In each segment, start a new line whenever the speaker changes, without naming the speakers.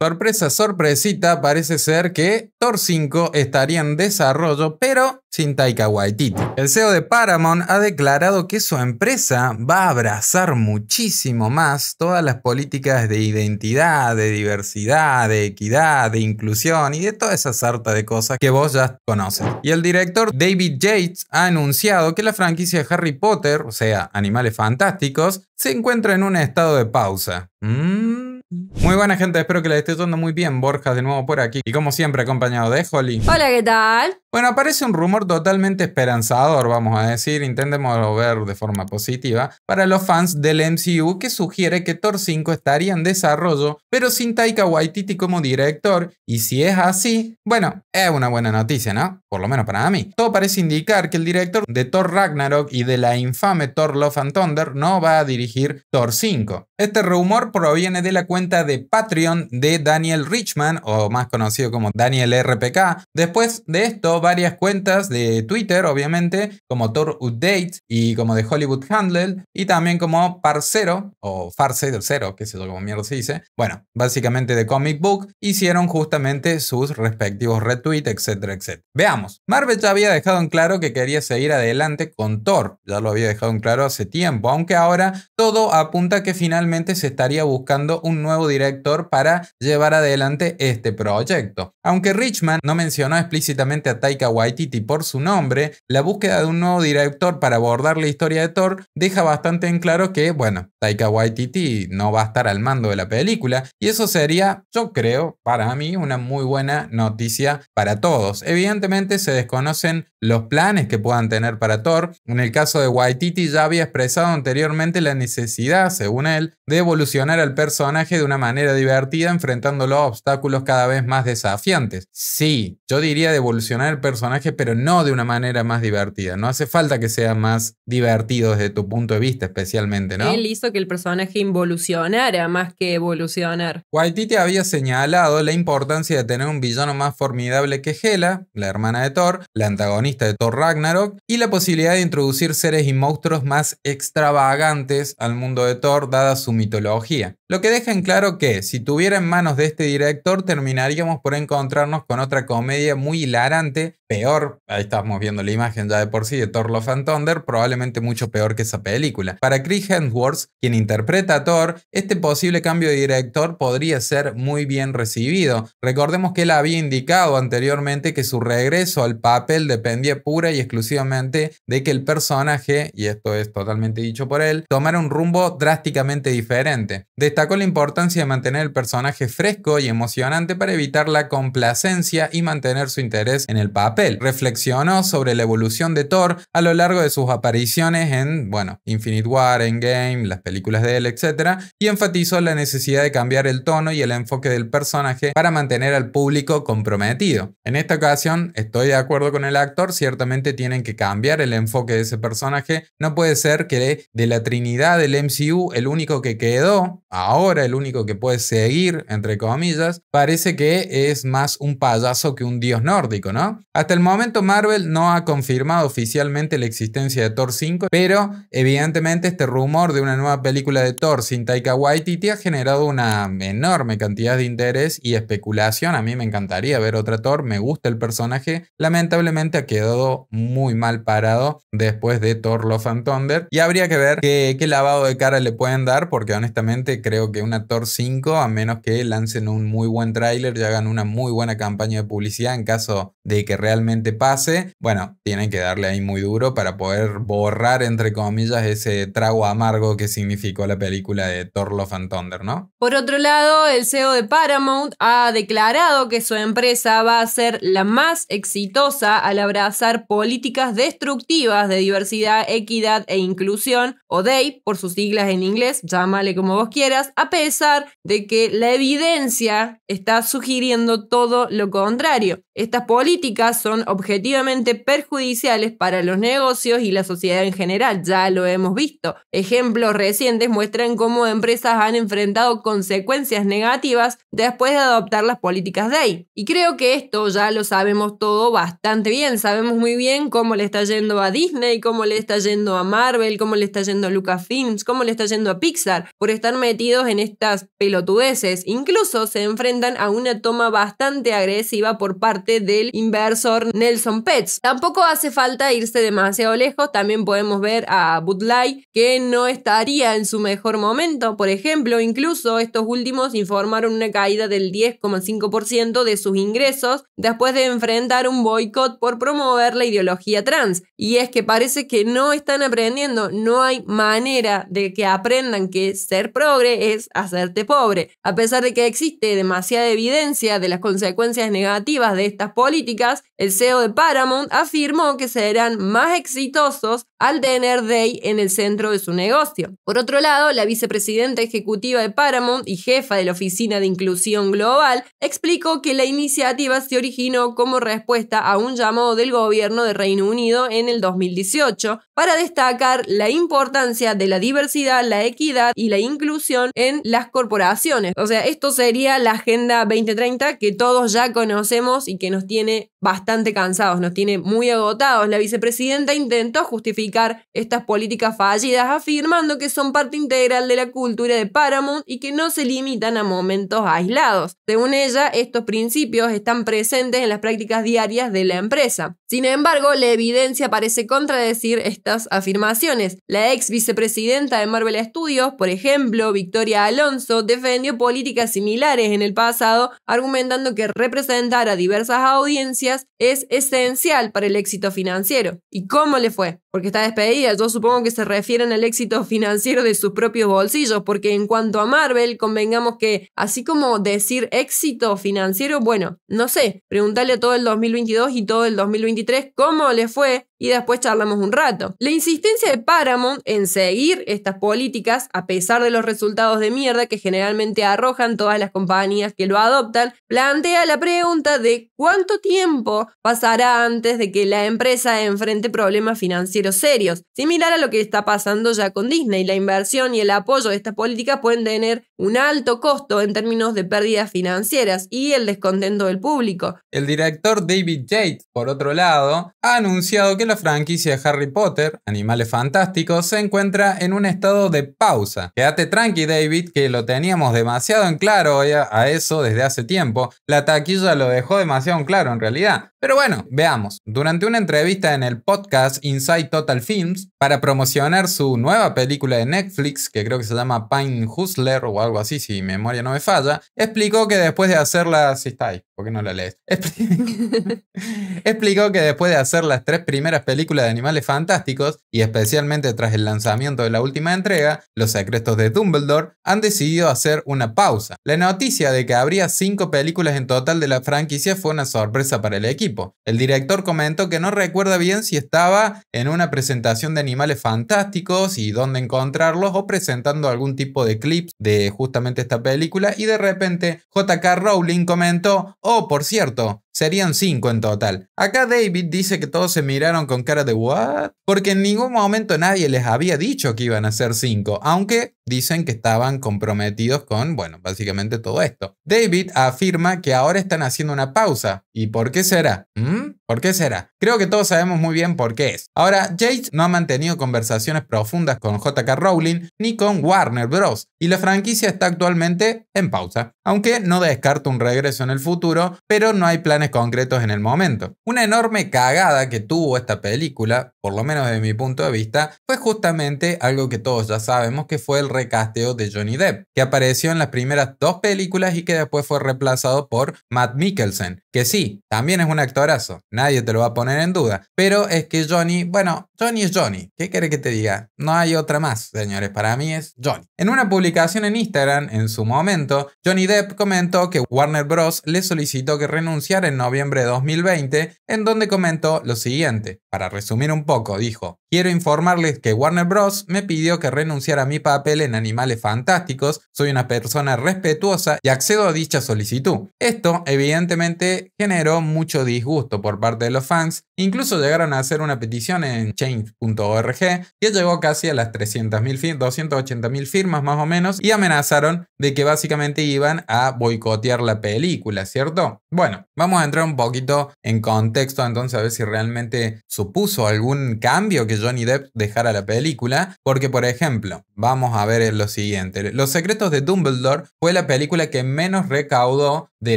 Sorpresa, sorpresita, parece ser que Thor 5 estaría en desarrollo, pero sin Taika Waititi. El CEO de Paramount ha declarado que su empresa va a abrazar muchísimo más todas las políticas de identidad, de diversidad, de equidad, de inclusión y de toda esa sarta de cosas que vos ya conoces. Y el director David Yates ha anunciado que la franquicia Harry Potter, o sea, Animales Fantásticos, se encuentra en un estado de pausa. Mm. Muy buena gente, espero que les esté yendo muy bien. Borja de nuevo por aquí y como siempre acompañado de Holly. Hola, ¿qué tal? Bueno, aparece un rumor totalmente esperanzador, vamos a decir, intentemos ver de forma positiva, para los fans del MCU que sugiere que Thor 5 estaría en desarrollo, pero sin Taika Waititi como director, y si es así, bueno, es una buena noticia, ¿no? Por lo menos para mí. Todo parece indicar que el director de Thor Ragnarok y de la infame Thor Love and Thunder no va a dirigir Thor 5. Este rumor proviene de la cuenta de Patreon de Daniel Richman, o más conocido como Daniel RPK. Después de esto, varias cuentas de Twitter, obviamente, como Thor Update y como de Hollywood Handle, y también como Parcero, o Farce del Cero, que es lo como mierda se dice. Bueno, básicamente de Comic Book, hicieron justamente sus respectivos retweets, etcétera, etcétera. Veamos, Marvel ya había dejado en claro que quería seguir adelante con Thor, ya lo había dejado en claro hace tiempo, aunque ahora todo apunta que finalmente se estaría buscando un nuevo nuevo director para llevar adelante este proyecto. Aunque Richman no mencionó explícitamente a Taika Waititi por su nombre, la búsqueda de un nuevo director para abordar la historia de Thor deja bastante en claro que, bueno, Taika Waititi no va a estar al mando de la película y eso sería, yo creo, para mí una muy buena noticia para todos. Evidentemente se desconocen los planes que puedan tener para Thor. En el caso de Waititi ya había expresado anteriormente la necesidad, según él, de evolucionar al personaje de una manera divertida, enfrentándolo a obstáculos cada vez más desafiantes. Sí, yo diría de evolucionar el personaje, pero no de una manera más divertida. No hace falta que sea más divertido desde tu punto de vista, especialmente, ¿no? Él
hizo que el personaje involucionara más que evolucionar.
te había señalado la importancia de tener un villano más formidable que Hela, la hermana de Thor, la antagonista de Thor Ragnarok, y la posibilidad de introducir seres y monstruos más extravagantes al mundo de Thor, dada su mitología. Lo que deja en claro que si tuviera en manos de este director terminaríamos por encontrarnos con otra comedia muy hilarante, peor, ahí estamos viendo la imagen ya de por sí de Thor Love and Thunder, probablemente mucho peor que esa película. Para Chris Hemsworth, quien interpreta a Thor, este posible cambio de director podría ser muy bien recibido. Recordemos que él había indicado anteriormente que su regreso al papel dependía pura y exclusivamente de que el personaje, y esto es totalmente dicho por él, tomara un rumbo drásticamente diferente. Destacó la importancia de mantener el personaje fresco y emocionante para evitar la complacencia y mantener su interés en el papel. Reflexionó sobre la evolución de Thor a lo largo de sus apariciones en, bueno, Infinite War, Endgame, las películas de él, etc. Y enfatizó la necesidad de cambiar el tono y el enfoque del personaje para mantener al público comprometido. En esta ocasión, estoy de acuerdo con el actor, ciertamente tienen que cambiar el enfoque de ese personaje. No puede ser que de la trinidad del MCU, el único que quedó, ahora el único que puede seguir, entre comillas, parece que es más un payaso que un dios nórdico, ¿no? Hasta el momento Marvel no ha confirmado oficialmente la existencia de Thor 5, pero evidentemente este rumor de una nueva película de Thor sin Taika Waititi ha generado una enorme cantidad de interés y especulación. A mí me encantaría ver otra Thor, me gusta el personaje. Lamentablemente ha quedado muy mal parado después de Thor Love and Thunder y habría que ver qué lavado de cara le pueden dar porque honestamente creo que una 5, a menos que lancen un muy buen tráiler y hagan una muy buena campaña de publicidad en caso de que realmente pase. Bueno, tienen que darle ahí muy duro para poder borrar, entre comillas, ese trago amargo que significó la película de Thor Love and Thunder, ¿no?
Por otro lado, el CEO de Paramount ha declarado que su empresa va a ser la más exitosa al abrazar políticas destructivas de diversidad, equidad e inclusión, o DEI, por sus siglas en inglés, llámale como vos quieras, a pesar de que la evidencia está sugiriendo todo lo contrario. Estas políticas son objetivamente perjudiciales para los negocios y la sociedad en general, ya lo hemos visto. Ejemplos recientes muestran cómo empresas han enfrentado consecuencias negativas después de adoptar las políticas de ahí. Y creo que esto ya lo sabemos todo bastante bien. Sabemos muy bien cómo le está yendo a Disney, cómo le está yendo a Marvel, cómo le está yendo a Lucasfilms, cómo le está yendo a Pixar por estar metidos en estas pelotudeces. Incluso se enfrentan a una toma bastante agresiva por parte del inversor Nelson Pets. Tampoco hace falta irse demasiado lejos, también podemos ver a Budlay que no estaría en su mejor momento. Por ejemplo, incluso estos últimos informaron una caída del 10,5% de sus ingresos después de enfrentar un boicot por promover la ideología trans. Y es que parece que no están aprendiendo, no hay manera de que aprendan que ser progre es hacerte pobre. A pesar de que existe demasiada evidencia de las consecuencias negativas de este estas políticas, el CEO de Paramount afirmó que serán más exitosos al tener Day en el centro de su negocio. Por otro lado, la vicepresidenta ejecutiva de Paramount y jefa de la Oficina de Inclusión Global explicó que la iniciativa se originó como respuesta a un llamado del gobierno de Reino Unido en el 2018 para destacar la importancia de la diversidad, la equidad y la inclusión en las corporaciones. O sea, esto sería la Agenda 2030 que todos ya conocemos y que nos tiene bastante cansados, nos tiene muy agotados. La vicepresidenta intentó justificar estas políticas fallidas afirmando que son parte integral de la cultura de Paramount y que no se limitan a momentos aislados. Según ella, estos principios están presentes en las prácticas diarias de la empresa. Sin embargo, la evidencia parece contradecir estas afirmaciones. La ex vicepresidenta de Marvel Studios, por ejemplo, Victoria Alonso, defendió políticas similares en el pasado, argumentando que representar a diversas audiencias es esencial para el éxito financiero. ¿Y cómo le fue? Porque está despedida, yo supongo que se refieren al éxito financiero de sus propios bolsillos, porque en cuanto a Marvel, convengamos que, así como decir éxito financiero, bueno, no sé, preguntarle a todo el 2022 y todo el 2023 cómo le fue y después charlamos un rato. La insistencia de Paramount en seguir estas políticas, a pesar de los resultados de mierda que generalmente arrojan todas las compañías que lo adoptan, plantea la pregunta de cuánto tiempo pasará antes de que la empresa enfrente problemas financieros serios, similar a lo que está pasando ya con Disney. La inversión y el apoyo de estas políticas pueden tener un alto costo en términos de pérdidas financieras y el descontento del público.
El director David Yates, por otro lado, ha anunciado que la franquicia Harry Potter, Animales Fantásticos, se encuentra en un estado de pausa. Quédate tranqui, David, que lo teníamos demasiado en claro a eso desde hace tiempo. La taquilla lo dejó demasiado en claro en realidad. Pero bueno, veamos. Durante una entrevista en el podcast Inside Total Films, para promocionar su nueva película de Netflix, que creo que se llama Pine Hustler o algo así, si mi memoria no me falla, explicó que después de hacerla... Si está ahí, ¿por qué no la lees? explicó que después de hacer las tres primeras películas de animales fantásticos, y especialmente tras el lanzamiento de la última entrega, Los secretos de Dumbledore, han decidido hacer una pausa. La noticia de que habría cinco películas en total de la franquicia fue una sorpresa para el equipo. El director comentó que no recuerda bien si estaba en una presentación de animales fantásticos y dónde encontrarlos o presentando algún tipo de clips de justamente esta película y de repente JK Rowling comentó, oh, por cierto, Serían cinco en total. Acá David dice que todos se miraron con cara de ¿what? Porque en ningún momento nadie les había dicho que iban a ser cinco, aunque dicen que estaban comprometidos con, bueno, básicamente todo esto. David afirma que ahora están haciendo una pausa. ¿Y por qué será? ¿Mm? ¿Por qué será? Creo que todos sabemos muy bien por qué es. Ahora, Jade no ha mantenido conversaciones profundas con JK Rowling ni con Warner Bros. y la franquicia está actualmente en pausa, aunque no descarto un regreso en el futuro, pero no hay planes concretos en el momento. Una enorme cagada que tuvo esta película, por lo menos desde mi punto de vista, fue justamente algo que todos ya sabemos que fue el recasteo de Johnny Depp, que apareció en las primeras dos películas y que después fue reemplazado por Matt Mikkelsen, que sí, también es un actorazo. Nadie te lo va a poner en duda. Pero es que Johnny, bueno, Johnny es Johnny. ¿Qué quiere que te diga? No hay otra más, señores. Para mí es Johnny. En una publicación en Instagram, en su momento, Johnny Depp comentó que Warner Bros. le solicitó que renunciara en noviembre de 2020, en donde comentó lo siguiente. Para resumir un poco, dijo, Quiero informarles que Warner Bros. me pidió que renunciara a mi papel en Animales Fantásticos, soy una persona respetuosa y accedo a dicha solicitud. Esto evidentemente generó mucho disgusto por parte de los fans, incluso llegaron a hacer una petición en change.org que llegó casi a las 300.000, 280.000 firmas más o menos y amenazaron de que básicamente iban a boicotear la película, ¿cierto? Bueno, vamos a entrar un poquito en contexto entonces a ver si realmente supuso algún cambio que Johnny Depp dejara la película, porque por ejemplo, vamos a ver lo siguiente, Los Secretos de Dumbledore fue la película que menos recaudó de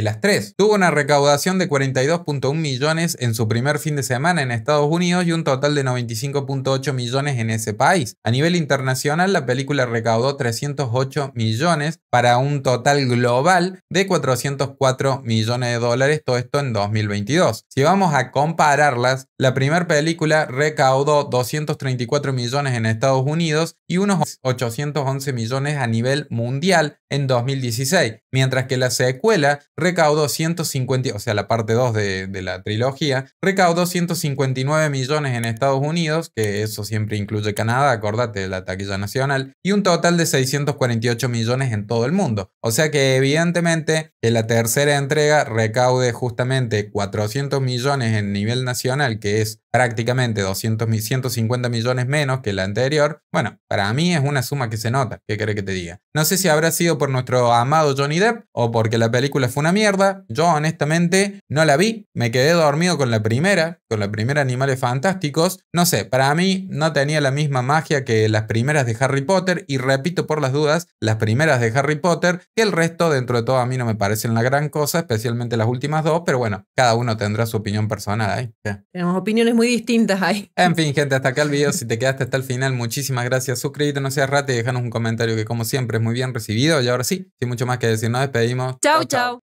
las tres. Tuvo una recaudación de 42.1 millones en su primer fin de semana en Estados Unidos y un total de 95.8 millones en ese país. A nivel internacional, la película recaudó 308 millones para un total global de 404 millones de dólares, todo esto en 2022. Si vamos a compararlas, la primera película recaudó 200 134 millones en Estados Unidos y unos 811 millones a nivel mundial en 2016, mientras que la secuela recaudó 150, o sea, la parte 2 de, la trilogía, recaudó 159 millones en Estados Unidos, que eso siempre incluye Canadá, acordate la taquilla nacional, y un total de 648 millones en todo el mundo. O sea que evidentemente que la tercera entrega recaude justamente 400 millones en nivel nacional, que es prácticamente 200, millones menos que la anterior, bueno, para mí es una suma que se nota, ¿qué querés que te diga? No sé si habrá sido por nuestro amado Johnny Depp o porque la película fue una mierda, yo honestamente no la vi, me quedé dormido con la primera, con la primera Animales Fantásticos, no sé, para mí no tenía la misma magia que las primeras de Harry Potter y repito por las dudas, las primeras de Harry Potter, que el resto dentro de todo a mí no me parecen la gran cosa, especialmente las últimas dos, pero bueno, cada uno tendrá su opinión personal ahí.
Tenemos opiniones muy distintas ahí.
En fin, gente, hasta acá el video si te quedaste hasta el final. Muchísimas gracias. Suscríbete, no seas rato y déjanos un comentario que como siempre es muy bien recibido. Y ahora sí, sin mucho más que decir, nos despedimos.
chau. chau.